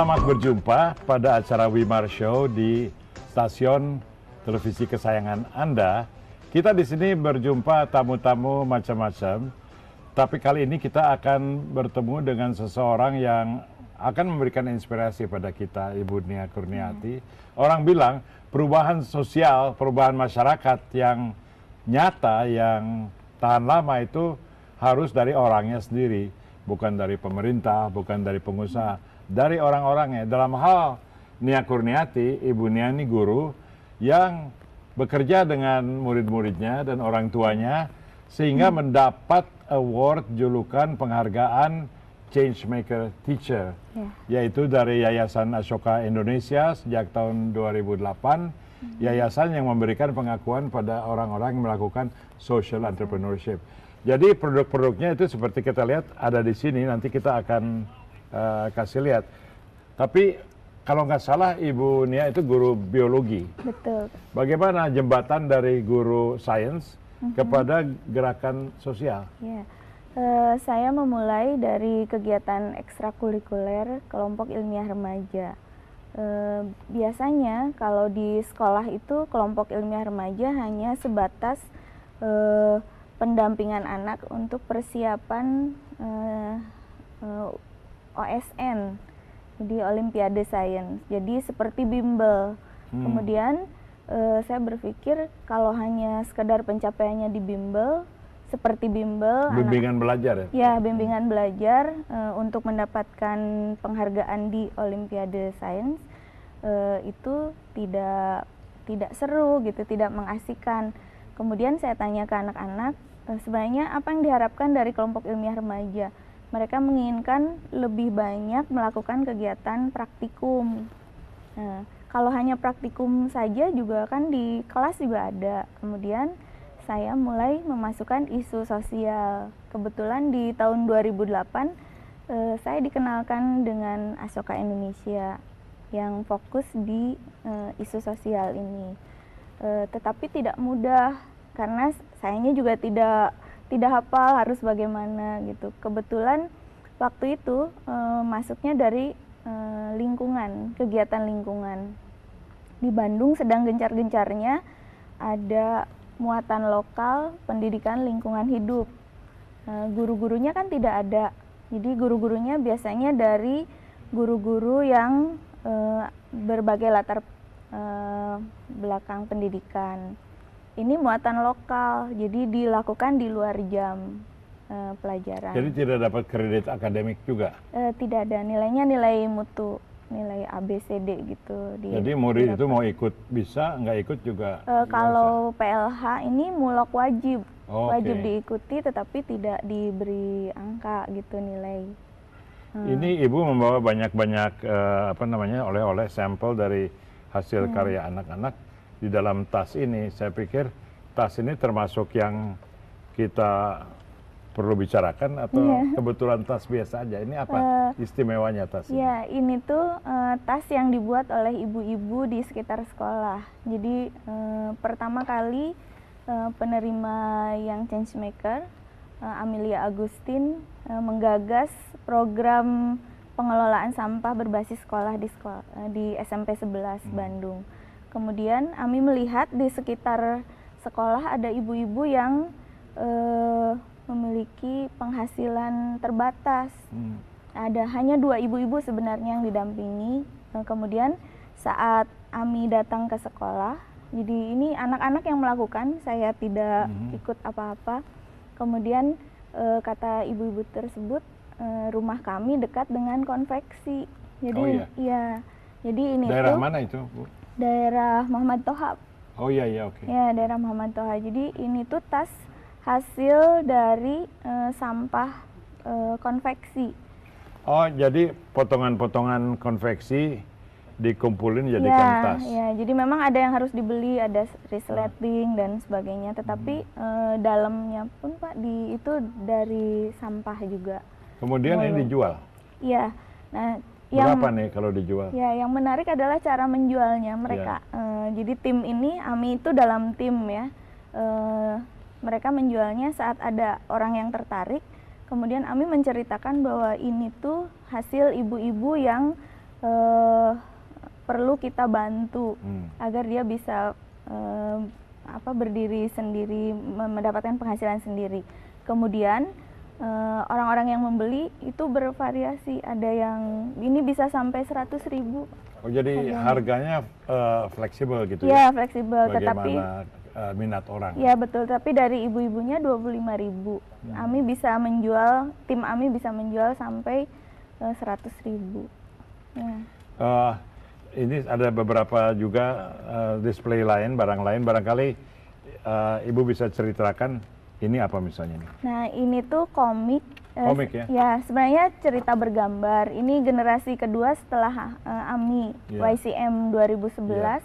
Selamat berjumpa pada acara Wimar Show di stasiun televisi kesayangan Anda. Kita di sini berjumpa tamu-tamu macam-macam, tapi kali ini kita akan bertemu dengan seseorang yang akan memberikan inspirasi pada kita, Ibu Nia Kurniati. Hmm. Orang bilang perubahan sosial, perubahan masyarakat yang nyata, yang tahan lama itu harus dari orangnya sendiri, bukan dari pemerintah, bukan dari pengusaha. Hmm dari orang-orangnya. Dalam hal Nia Kurniati, Ibu Nia ini guru yang bekerja dengan murid-muridnya dan orang tuanya sehingga hmm. mendapat award julukan penghargaan Change Maker Teacher yeah. yaitu dari Yayasan Ashoka Indonesia sejak tahun 2008 hmm. yayasan yang memberikan pengakuan pada orang-orang yang melakukan social entrepreneurship. Jadi produk-produknya itu seperti kita lihat ada di sini nanti kita akan Eh, kasih lihat. Tapi kalau nggak salah Ibu Nia itu guru biologi. Betul. Bagaimana jembatan dari guru sains mm -hmm. kepada gerakan sosial? Yeah. Iya. Uh, saya memulai dari kegiatan ekstrakurikuler kelompok ilmiah remaja. Uh, biasanya kalau di sekolah itu kelompok ilmiah remaja hanya sebatas uh, pendampingan anak untuk persiapan uh, OSN di Olimpiade Sains jadi seperti bimbel hmm. kemudian e, saya berpikir kalau hanya sekedar pencapaiannya di bimbel seperti bimbel bimbingan anak, belajar ya ya bimbingan belajar e, untuk mendapatkan penghargaan di Olimpiade Sains e, itu tidak tidak seru gitu tidak mengasihkan kemudian saya tanya ke anak-anak sebenarnya apa yang diharapkan dari kelompok ilmiah remaja mereka menginginkan lebih banyak melakukan kegiatan praktikum. Nah, kalau hanya praktikum saja juga kan di kelas juga ada. Kemudian saya mulai memasukkan isu sosial. Kebetulan di tahun 2008 eh, saya dikenalkan dengan Asoka Indonesia yang fokus di eh, isu sosial ini. Eh, tetapi tidak mudah karena sayanya juga tidak tidak hafal harus bagaimana gitu. Kebetulan waktu itu e, masuknya dari e, lingkungan, kegiatan lingkungan. Di Bandung sedang gencar-gencarnya ada muatan lokal pendidikan lingkungan hidup. E, guru-gurunya kan tidak ada. Jadi guru-gurunya biasanya dari guru-guru yang e, berbagai latar e, belakang pendidikan ini muatan lokal jadi dilakukan di luar jam uh, pelajaran jadi tidak dapat kredit akademik juga uh, tidak ada nilainya nilai mutu nilai ABCD gitu di, jadi murid itu mau ikut bisa nggak ikut juga uh, kalau PLH ini mulok wajib oh, wajib diikuti tetapi tidak diberi angka gitu nilai hmm. ini ibu membawa banyak-banyak uh, apa namanya oleh-oleh sampel dari hasil hmm. karya anak-anak di dalam tas ini. Saya pikir tas ini termasuk yang kita perlu bicarakan atau yeah. kebetulan tas biasa aja. Ini apa uh, istimewanya tas? Ini? Ya, ini tuh uh, tas yang dibuat oleh ibu-ibu di sekitar sekolah. Jadi uh, pertama kali uh, penerima yang maker uh, Amelia Agustin uh, menggagas program pengelolaan sampah berbasis sekolah di sekolah, di SMP 11 hmm. Bandung. Kemudian Ami melihat di sekitar sekolah ada ibu-ibu yang e, memiliki penghasilan terbatas. Hmm. Ada hanya dua ibu-ibu sebenarnya yang didampingi. Nah, kemudian saat Ami datang ke sekolah, jadi ini anak-anak yang melakukan, saya tidak hmm. ikut apa-apa. Kemudian e, kata ibu-ibu tersebut, e, rumah kami dekat dengan konveksi. Jadi oh, iya. Ya, Jadi ini Daerah itu, mana itu, Bu? daerah Muhammad Toha. Oh iya iya oke. Okay. Ya daerah Muhammad Toha. Jadi ini tuh tas hasil dari uh, sampah uh, konveksi. Oh jadi potongan-potongan konveksi dikumpulin jadi ya, tas. Ya, jadi memang ada yang harus dibeli, ada resleting dan sebagainya. Tetapi hmm. e, dalamnya pun Pak di itu dari sampah juga. Kemudian Mulai. ini dijual. Iya. Nah, yang, berapa nih kalau dijual? Ya, yang menarik adalah cara menjualnya mereka. Ya. Uh, jadi tim ini Ami itu dalam tim ya. Uh, mereka menjualnya saat ada orang yang tertarik. Kemudian Ami menceritakan bahwa ini tuh hasil ibu-ibu yang uh, perlu kita bantu hmm. agar dia bisa uh, apa berdiri sendiri, mendapatkan penghasilan sendiri. Kemudian Eh, orang-orang uh, yang membeli itu bervariasi. Ada yang ini bisa sampai 100 ribu. Oh jadi harganya, harganya uh, fleksibel gitu iya, ya? Iya fleksibel, Bagaimana tetapi uh, minat orang. Iya betul, tapi dari ibu-ibunya lima ribu. Hmm. Ami bisa menjual, tim Ami bisa menjual sampai uh, ribu. Ya. Uh, ini ada beberapa juga uh, display lain, barang lain, barangkali uh, ibu bisa ceritakan ini apa misalnya nih? Nah, ini tuh komik. Eh, komik ya? Ya, sebenarnya cerita bergambar. Ini generasi kedua setelah uh, AMI yeah. YCM 2011. Yeah.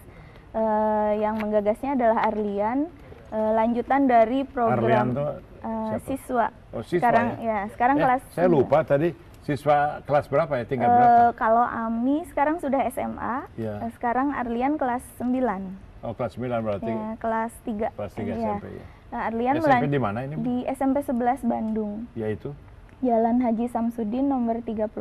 Uh, yang menggagasnya adalah Arlian. Uh, lanjutan dari program Arlian tuh uh, siswa. Oh, siswa sekarang ya, ya sekarang eh, kelas Saya lupa tadi siswa kelas berapa ya? Tingkat uh, berapa? Kalau Ami sekarang sudah SMA. Yeah. Ya. Uh, sekarang Arlian kelas 9. Oh, kelas 9 berarti. Ya, kelas 3. Kelas 3 SMP ya. ya. Nah, eh, Arlian SMP di mana ini? Di SMP 11 Bandung. Yaitu? Jalan Haji Samsudin nomor 34.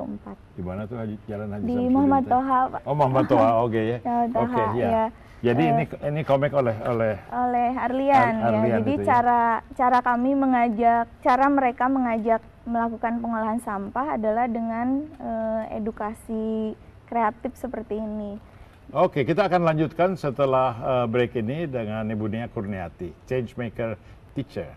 Di mana tuh Haji, Jalan Haji di Samsudin? Di Muhammad Toha. Oh, Muhammad Toha. Oke okay, ya. Oke, okay, ya. ya. Jadi uh, ini ini komik oleh oleh oleh Arlian, Ar Arlian ya. Jadi ya. cara ya? cara kami mengajak, cara mereka mengajak melakukan pengolahan sampah adalah dengan uh, edukasi kreatif seperti ini. Oke, kita akan lanjutkan setelah eh, break ini dengan Ibu Nia Kurniati, Changemaker Teacher.